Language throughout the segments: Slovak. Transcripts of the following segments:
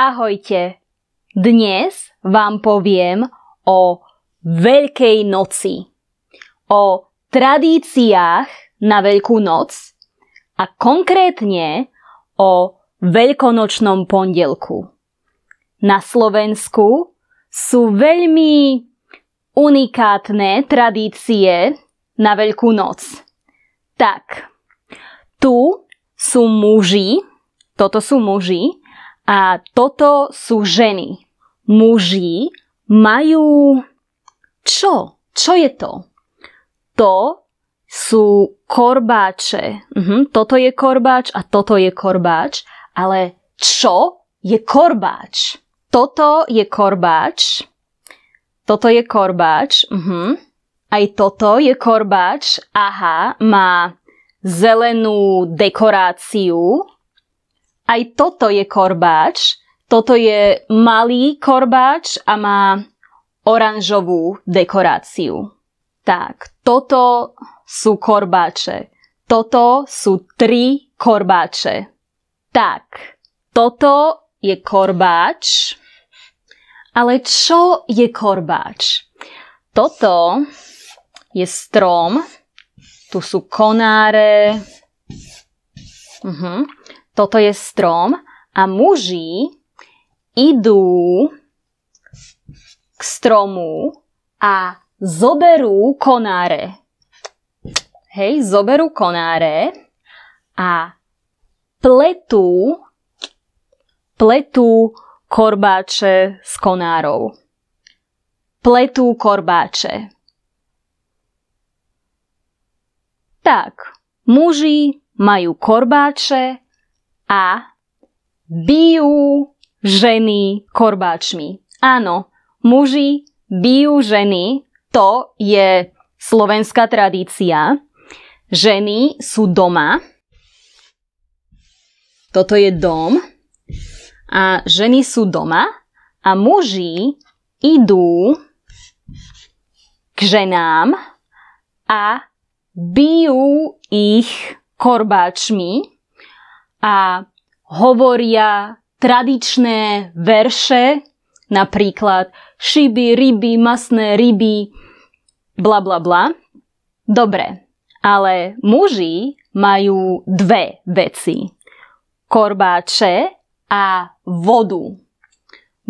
Ahojte! Dnes vám poviem o Veľkej noci, o tradíciách na Veľkú noc a konkrétne o Veľkonočnom pondelku. Na Slovensku sú veľmi unikátne tradície na Veľkú noc. Tak, tu sú muži, toto sú muži, a toto sú ženy. Muži majú čo? Čo je to? To sú korbáče. Uh-huh. toto je korbáč a toto je korbáč. Ale čo je korbáč? Toto je korbáč. Toto je korbáč. Uh-huh. Aj toto je korbáč. Aha, má zelenú dekoráciu aj toto je korbáč. Toto je malý korbáč a má oranžovú dekoráciu. Tak, toto sú korbáče. Toto sú tri korbáče. Tak, toto je korbáč. Ale čo je korbáč? Toto je strom. Tu sú konáre. Uh-huh toto je strom a muži idú k stromu a zoberú konáre. Hej, zoberú konáre a pletú, pletú korbáče z konárov. Pletú korbáče. Tak, muži majú korbáče a bijú ženy korbáčmi. Áno, muži bijú ženy, to je slovenská tradícia. Ženy sú doma. Toto je dom. A ženy sú doma a muži idú k ženám a bijú ich korbáčmi a hovoria tradičné verše, napríklad šiby, ryby, masné ryby, bla bla bla. Dobre, ale muži majú dve veci. Korbáče a vodu.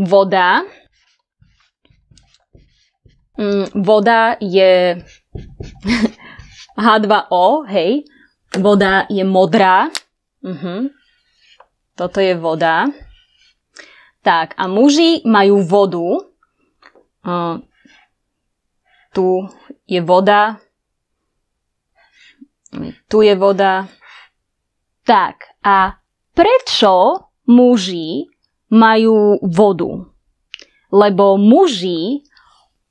Voda. Mm, voda je H2O, hej. Voda je modrá Uh-huh. Toto je voda. Tak, a muži majú vodu. Uh, tu je voda. Tu je voda. Tak, a prečo muži majú vodu? Lebo muži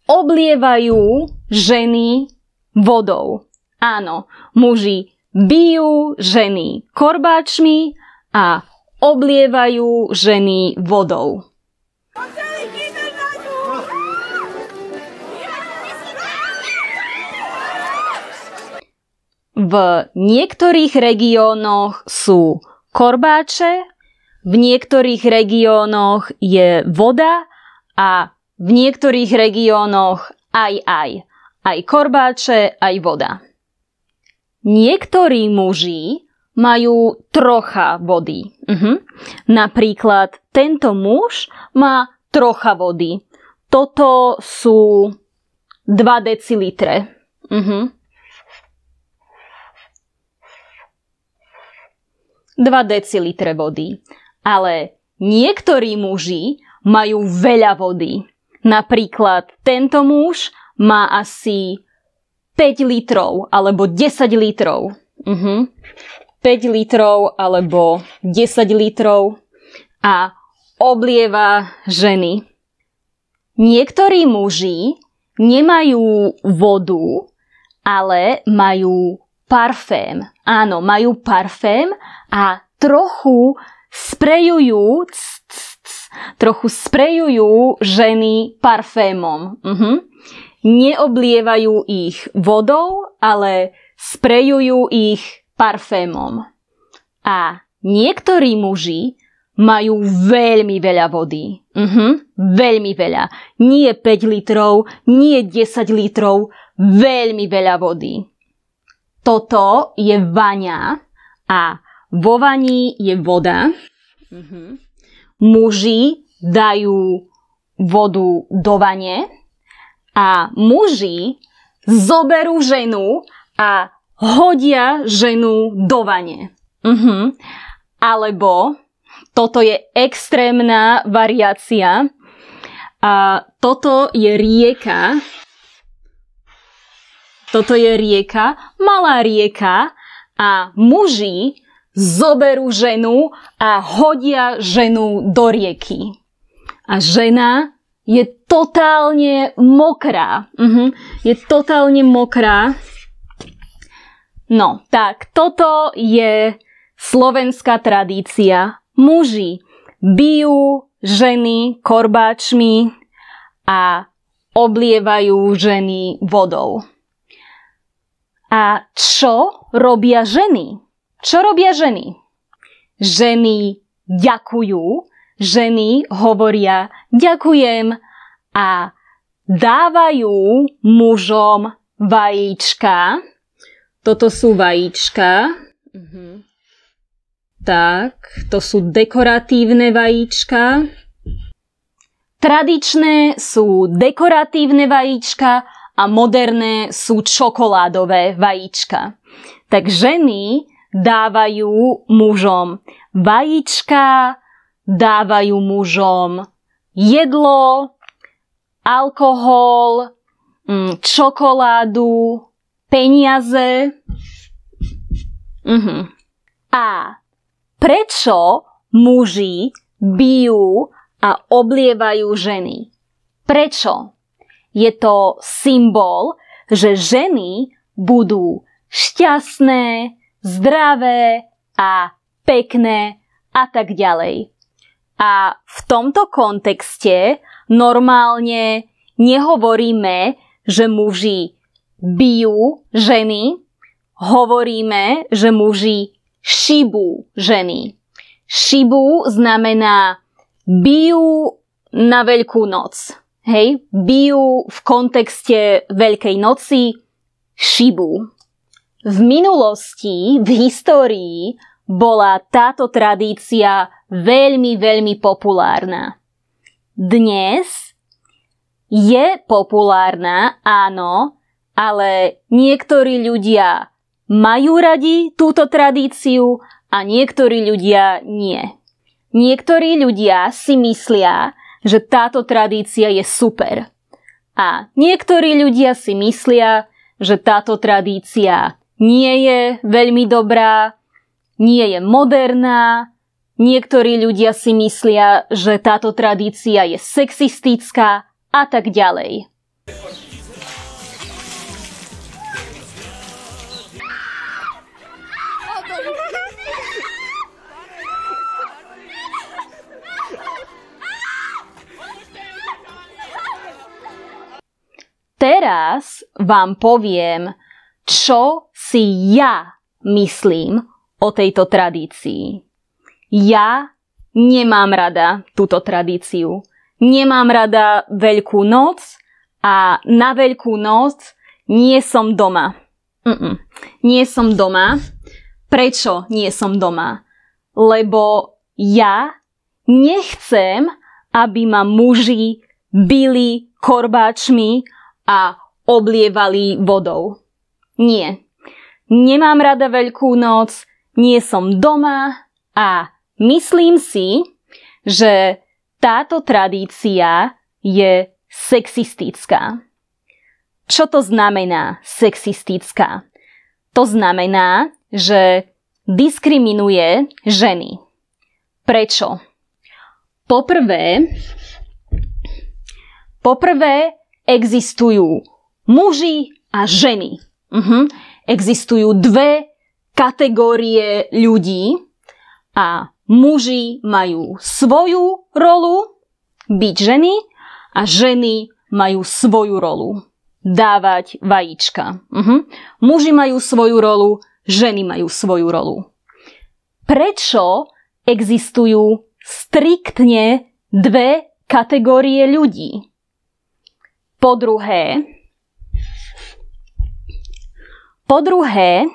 oblievajú ženy vodou. Áno, muži bijú ženy korbáčmi a oblievajú ženy vodou. V niektorých regiónoch sú korbáče, v niektorých regiónoch je voda a v niektorých regiónoch aj aj. Aj korbáče, aj voda. Niektorí muži majú trocha vody. Uh-huh. Napríklad tento muž má trocha vody. Toto sú 2 decilitre. Uh-huh. Mhm. 2 decilitre vody. Ale niektorí muži majú veľa vody. Napríklad tento muž má asi 5 litrov alebo 10 litrov. Uh-huh. Mhm. 5 litrov alebo 10 litrov a oblieva ženy. Niektorí muži nemajú vodu, ale majú parfém. Áno, majú parfém a trochu sprejujú, c, c, c, trochu sprejujú ženy parfémom. Uh-huh neoblievajú ich vodou, ale sprejujú ich parfémom. A niektorí muži majú veľmi veľa vody. Uh-huh, veľmi veľa. Nie 5 litrov, nie 10 litrov, veľmi veľa vody. Toto je vaňa a vo vaní je voda. Uh-huh. Muži dajú vodu do vane a muži zoberú ženu a hodia ženu do vane. Uh-huh. Alebo, toto je extrémna variácia, a toto je rieka. Toto je rieka, malá rieka a muži zoberú ženu a hodia ženu do rieky. A žena je totálne mokrá. Uh-huh. Je totálne mokrá. No, tak toto je slovenská tradícia. Muži bijú ženy korbáčmi a oblievajú ženy vodou. A čo robia ženy? Čo robia ženy? Ženy ďakujú ženy hovoria ďakujem a dávajú mužom vajíčka. Toto sú vajíčka. Mm-hmm. Tak, to sú dekoratívne vajíčka. Tradičné sú dekoratívne vajíčka a moderné sú čokoládové vajíčka. Tak ženy dávajú mužom vajíčka, dávajú mužom jedlo, alkohol, mm, čokoládu, peniaze. Uh-huh. A prečo muži bijú a oblievajú ženy? Prečo? Je to symbol, že ženy budú šťastné, zdravé a pekné a tak ďalej. A v tomto kontexte normálne nehovoríme, že muži bijú ženy, hovoríme, že muži šibú ženy. Šibú znamená bijú na veľkú noc. Hej, bijú v kontexte Veľkej noci šibú. V minulosti, v histórii bola táto tradícia veľmi, veľmi populárna. Dnes je populárna, áno, ale niektorí ľudia majú radi túto tradíciu a niektorí ľudia nie. Niektorí ľudia si myslia, že táto tradícia je super. A niektorí ľudia si myslia, že táto tradícia nie je veľmi dobrá nie je moderná, niektorí ľudia si myslia, že táto tradícia je sexistická a tak ďalej. Teraz vám poviem, čo si ja myslím o tejto tradícii. Ja nemám rada túto tradíciu. Nemám rada Veľkú noc a na Veľkú noc nie som doma. Mm-mm. Nie som doma. Prečo nie som doma? Lebo ja nechcem, aby ma muži byli korbáčmi a oblievali vodou. Nie. Nemám rada Veľkú noc, nie som doma a myslím si, že táto tradícia je sexistická. Čo to znamená sexistická? To znamená, že diskriminuje ženy. Prečo? Poprvé, poprvé existujú muži a ženy. Uh-huh. Existujú dve kategórie ľudí a muži majú svoju rolu byť ženy a ženy majú svoju rolu dávať vajíčka. Uh-huh. Muži majú svoju rolu, ženy majú svoju rolu. Prečo existujú striktne dve kategórie ľudí? Po druhé, po druhé,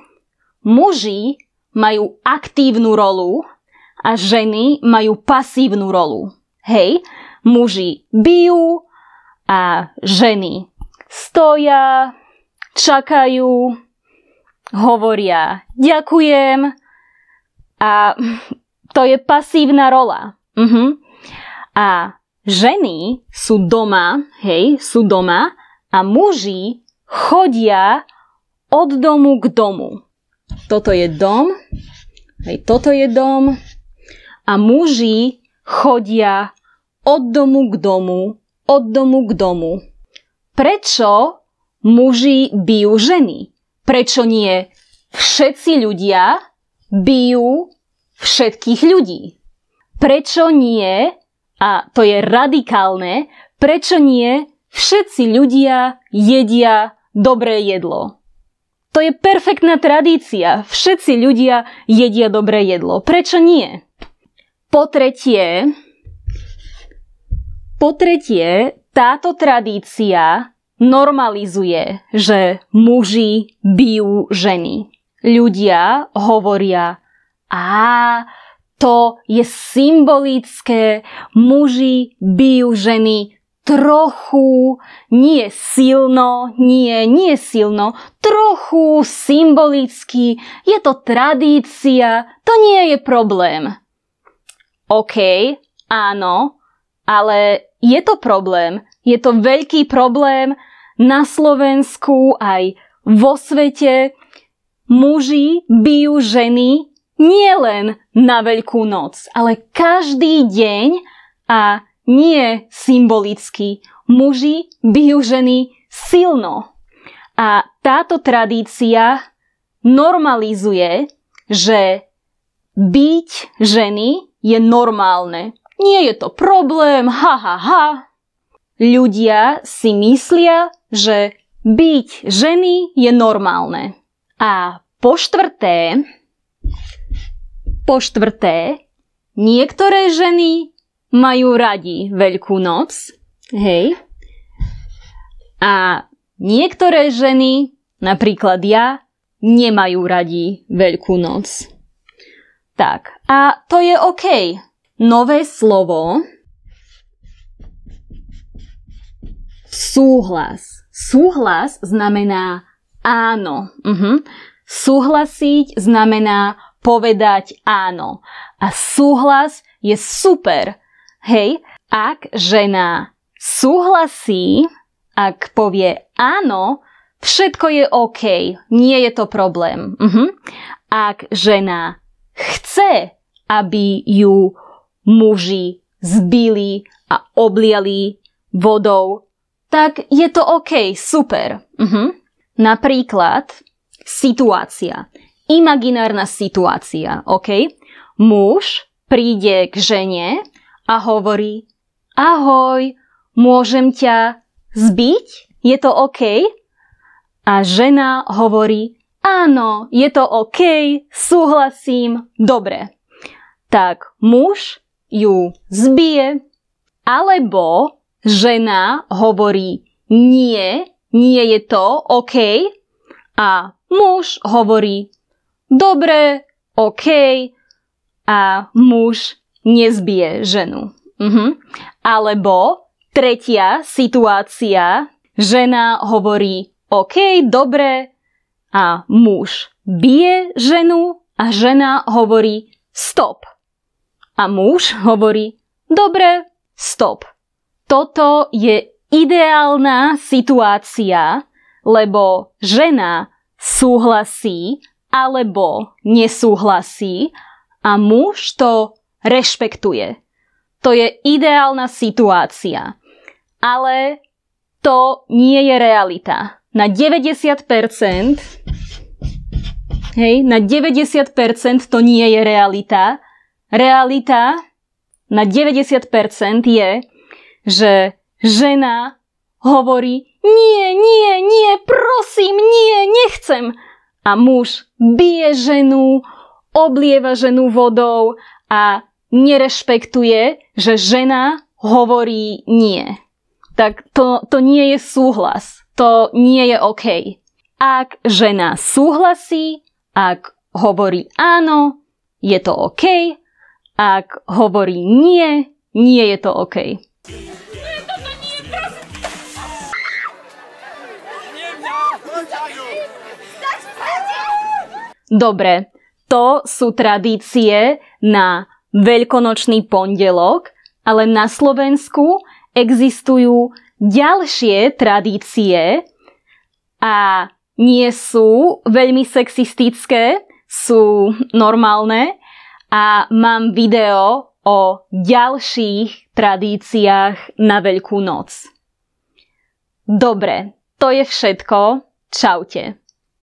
muži majú aktívnu rolu a ženy majú pasívnu rolu. Hej, muži bijú a ženy stoja, čakajú, hovoria ďakujem a to je pasívna rola. Uh-huh. A ženy sú doma, hej, sú doma a muži chodia od domu k domu toto je dom, hej, toto je dom a muži chodia od domu k domu, od domu k domu. Prečo muži bijú ženy? Prečo nie všetci ľudia bijú všetkých ľudí? Prečo nie, a to je radikálne, prečo nie všetci ľudia jedia dobré jedlo? To je perfektná tradícia. Všetci ľudia jedia dobré jedlo. Prečo nie? Po tretie, po tretie, táto tradícia normalizuje, že muži bijú ženy. Ľudia hovoria, a to je symbolické, muži bijú ženy trochu, nie silno, nie, nie silno, trochu symbolicky, je to tradícia, to nie je problém. OK, áno, ale je to problém, je to veľký problém na Slovensku aj vo svete. Muži bijú ženy nielen na Veľkú noc, ale každý deň a nie symbolicky. Muži bijú ženy silno. A táto tradícia normalizuje, že byť ženy je normálne. Nie je to problém, ha ha ha. Ľudia si myslia, že byť ženy je normálne. A po štvrté, po štvrté, niektoré ženy majú radi Veľkú noc, hej, a niektoré ženy, napríklad ja, nemajú radi Veľkú noc. Tak, a to je OK. Nové slovo súhlas. Súhlas znamená áno. Uh-huh. Súhlasiť znamená povedať áno. A súhlas je super hej, ak žena súhlasí, ak povie áno, všetko je OK, nie je to problém. Uh-huh. Ak žena chce, aby ju muži zbili a obliali vodou, tak je to OK, super. Uh-huh. Napríklad situácia, imaginárna situácia, OK? Muž príde k žene a hovorí Ahoj, môžem ťa zbiť? Je to OK? A žena hovorí Áno, je to OK, súhlasím, dobre. Tak muž ju zbije, alebo žena hovorí nie, nie je to OK a muž hovorí dobre, OK a muž nezbije ženu. Mhm. Alebo tretia situácia, žena hovorí OK, dobre a muž bije ženu a žena hovorí stop. A muž hovorí dobre, stop. Toto je ideálna situácia, lebo žena súhlasí alebo nesúhlasí a muž to rešpektuje. To je ideálna situácia. Ale to nie je realita. Na 90%, hej, na 90% to nie je realita. Realita na 90% je, že žena hovorí nie, nie, nie, prosím, nie, nechcem. A muž bije ženu, oblieva ženu vodou a nerešpektuje, že žena hovorí nie. Tak to, to nie je súhlas. To nie je OK. Ak žena súhlasí, ak hovorí áno, je to OK. Ak hovorí nie, nie je to OK. Dobre, to sú tradície na veľkonočný pondelok, ale na Slovensku existujú ďalšie tradície a nie sú veľmi sexistické, sú normálne a mám video o ďalších tradíciách na Veľkú noc. Dobre, to je všetko. Čaute.